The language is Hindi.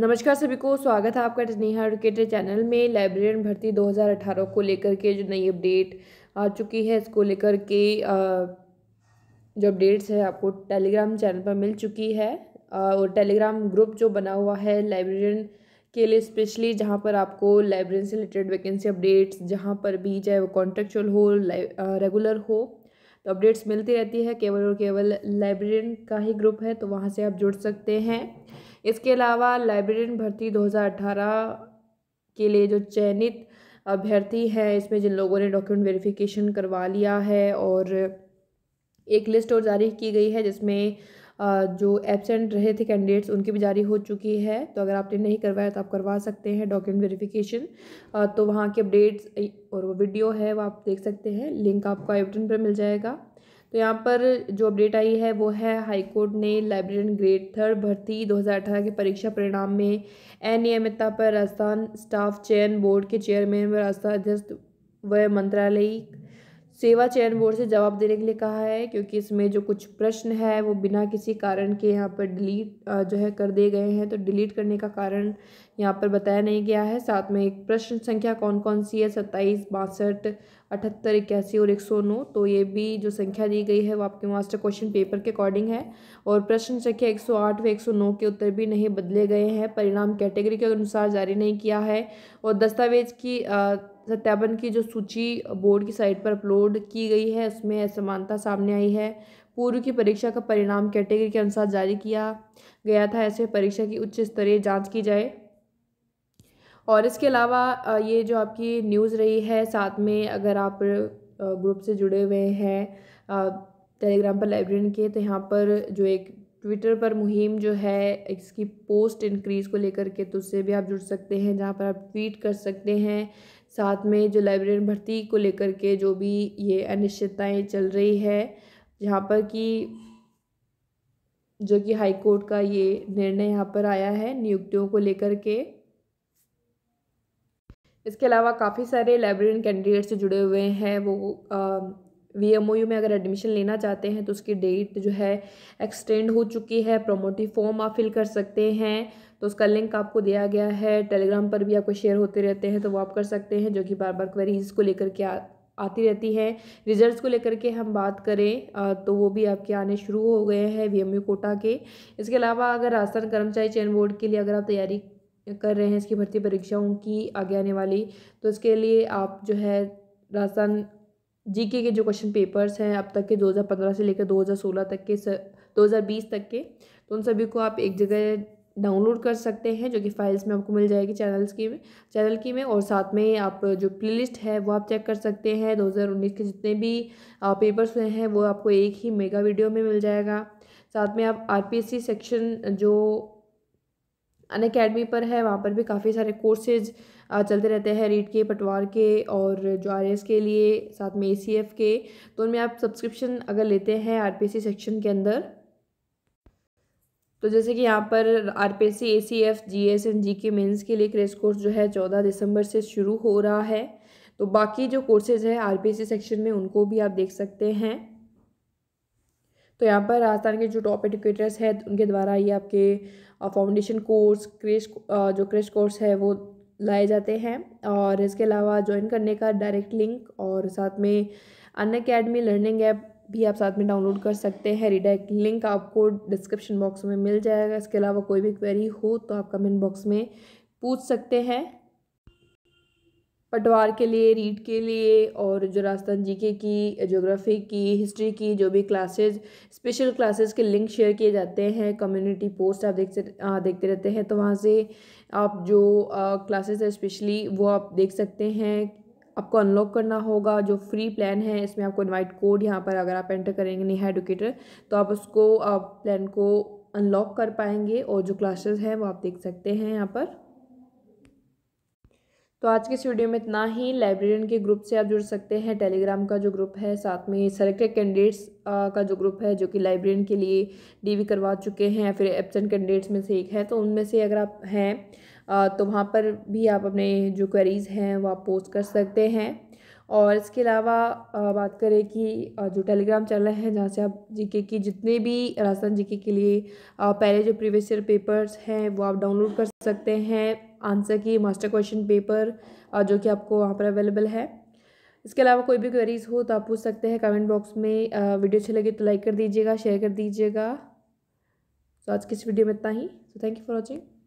नमस्कार सभी को स्वागत है आपका नेहा एडुकेटर चैनल में लाइब्रेरियन भर्ती 2018 को लेकर के जो नई अपडेट आ चुकी है इसको लेकर के जो अपडेट्स है आपको टेलीग्राम चैनल पर मिल चुकी है और टेलीग्राम ग्रुप जो बना हुआ है लाइब्रेरियन के लिए स्पेशली जहाँ पर आपको लाइब्रेरियन से रिलेटेड वैकेंसी अपडेट्स जहाँ पर भी चाहे वो कॉन्ट्रेक्चुअल हो रेगुलर हो तो अपडेट्स मिलती रहती है केवल और केवल लाइब्रेरियन का ही ग्रुप है तो वहाँ से आप जुड़ सकते हैं इसके अलावा लाइब्रेरियन भर्ती 2018 के लिए जो चयनित अभ्यर्थी हैं इसमें जिन लोगों ने डॉक्यूमेंट वेरिफिकेशन करवा लिया है और एक लिस्ट और जारी की गई है जिसमें जो एबसेंट रहे थे कैंडिडेट्स उनकी भी जारी हो चुकी है तो अगर आपने नहीं करवाया तो आप करवा सकते हैं डॉक्यूमेंट वेरिफिकेशन तो वहाँ के अपडेट्स और वो वीडियो है वो आप देख सकते हैं लिंक आपको एवटन पर मिल जाएगा तो यहाँ पर जो अपडेट आई है वो है हाईकोर्ट ने लाइब्रेरियन ग्रेड थर्ड भर्ती 2018 के परीक्षा परिणाम में अनियमितता पर राजस्थान स्टाफ चयन बोर्ड के चेयरमैन व राजस्थान अध्यक्ष व मंत्रालयिक सेवा चयन बोर्ड से जवाब देने के लिए कहा है क्योंकि इसमें जो कुछ प्रश्न है वो बिना किसी कारण के यहाँ पर डिलीट जो है कर दिए गए हैं तो डिलीट करने का कारण यहाँ पर बताया नहीं गया है साथ में एक प्रश्न संख्या कौन कौन सी है सत्ताईस बासठ अठहत्तर इक्यासी और एक सौ नौ तो ये भी जो संख्या दी गई है वो आपके मास्टर क्वेश्चन पेपर के अकॉर्डिंग है और प्रश्न संख्या एक सौ आठ व एक सौ नौ के उत्तर भी नहीं बदले गए हैं परिणाम कैटेगरी के अनुसार जारी नहीं किया है और दस्तावेज की आ, सत्यापन की जो सूची बोर्ड की साइट पर अपलोड की गई है उसमें असमानता सामने आई है पूर्व की परीक्षा का परिणाम कैटेगरी के अनुसार जारी किया गया था ऐसे परीक्षा की उच्च स्तरीय जांच की जाए और इसके अलावा ये जो आपकी न्यूज़ रही है साथ में अगर आप ग्रुप से जुड़े हुए हैं टेलीग्राम पर लाइब्रेरियन के तो यहाँ पर जो एक ट्विटर पर मुहिम जो है इसकी पोस्ट इंक्रीज़ को लेकर के तो उससे भी आप जुड़ सकते हैं जहाँ पर आप ट्वीट कर सकते हैं साथ में जो लाइब्रेरियन भर्ती को लेकर के जो भी ये अनिश्चितताएं चल रही है यहाँ पर कि जो कि हाई कोर्ट का ये निर्णय यहाँ पर आया है नियुक्तियों को लेकर के इसके अलावा काफ़ी सारे लाइब्रेरियन कैंडिडेट से जुड़े हुए हैं वो आ, वी एम ओ यू में अगर एडमिशन लेना चाहते हैं तो उसकी डेट जो है एक्सटेंड हो चुकी है प्रोमोटिव फॉर्म आप फिल कर सकते हैं तो उसका लिंक आपको दिया गया है टेलीग्राम पर भी आपको शेयर होते रहते हैं तो वो आप कर सकते हैं जो कि बार बार क्वेरीज़ को लेकर के आ, आती रहती है रिजल्ट्स को लेकर के हम बात करें तो वो भी आपके आने शुरू हो गए हैं वी एम यू कोटा के इसके अलावा अगर राजस्थान कर्मचारी चयन बोर्ड के लिए अगर आप तैयारी कर रहे हैं इसकी भर्ती परीक्षाओं की आगे आने वाली तो इसके लिए आप जो है राजस्थान जीके के जो क्वेश्चन पेपर्स हैं अब तक के 2015 से लेकर 2016 तक के 2020 तक के तो उन सभी को आप एक जगह डाउनलोड कर सकते हैं जो कि फाइल्स में आपको मिल जाएगी चैनल्स की में चैनल की में और साथ में आप जो प्लेलिस्ट है वो आप चेक कर सकते हैं 2019 के जितने भी पेपर्स हुए हैं वो आपको एक ही मेगा वीडियो में मिल जाएगा साथ में आप आर सेक्शन जो अन अकेडमी पर है वहाँ पर भी काफ़ी सारे कोर्सेज चलते रहते हैं रीट के पटवार के और जो आर के लिए साथ में ए के तो उनमें आप सब्सक्रिप्शन अगर लेते हैं आर सेक्शन के अंदर तो जैसे कि यहाँ पर R P C A C F G S and G K mains के लिए क्रेस कोर्स जो है चौदह दिसंबर से शुरू हो रहा है तो बाकी जो कोर्सेज़ हैं आर पी सी सेक्शन में उनको भी आप देख सकते हैं तो यहाँ पर राजस्थान के जो टॉप एडुकेटर्स हैं उनके द्वारा ये आपके फाउंडेशन कोर्स क्रेश जो क्रेश कोर्स है वो लाए जाते हैं और इसके अलावा ज्वाइन करने का डायरेक्ट लिंक और साथ में अन अकेडमी लर्निंग ऐप भी आप साथ में डाउनलोड कर सकते हैं रिडायरेक्ट लिंक आपको डिस्क्रिप्शन बॉक्स में मिल जाएगा इसके अलावा कोई भी क्वेरी हो तो आप कमेंट बॉक्स में पूछ सकते हैं पटवार के लिए रीड के लिए और जो राजस्थान जीके की जोग्राफ़ी की हिस्ट्री की जो भी क्लासेस स्पेशल क्लासेस के लिंक शेयर किए जाते हैं कम्युनिटी पोस्ट आप देख सकते देखते रहते हैं तो वहाँ से आप जो क्लासेस है स्पेशली वो आप देख सकते हैं आपको अनलॉक करना होगा जो फ्री प्लान है इसमें आपको इनवाइट कोड यहाँ पर अगर आप एंटर करेंगे नेहा एडुकेटर तो आप उसको आप प्लान को अनलॉक कर पाएंगे और जो क्लासेस हैं वो आप देख सकते हैं यहाँ पर तो आज के इस वीडियो में इतना ही लाइब्रेरियन के ग्रुप से आप जुड़ सकते हैं टेलीग्राम का जो ग्रुप है साथ में सेलेक्टेड कैंडिडेट्स का जो ग्रुप है जो कि लाइब्रेरियन के लिए डीवी करवा चुके हैं या फिर एबसेंट कैंडिडेट्स में से एक है तो उनमें से अगर आप हैं तो वहाँ पर भी आप अपने जो क्वेरीज़ हैं वो आप पोस्ट कर सकते हैं और इसके अलावा बात करें कि जो टेलीग्राम चैनल है जहाँ से आप जीके की जितने भी राजस्थान जीके के लिए पहले जो प्रीवियस ईयर पेपर्स हैं वो आप डाउनलोड कर सकते हैं आंसर की मास्टर क्वेश्चन पेपर जो कि आपको वहाँ पर अवेलेबल है इसके अलावा कोई भी क्वेरीज हो तो आप पूछ सकते हैं कमेंट बॉक्स में वीडियो अच्छी लगे तो लाइक कर दीजिएगा शेयर कर दीजिएगा तो आज की इस वीडियो में इतना ही so thank you for watching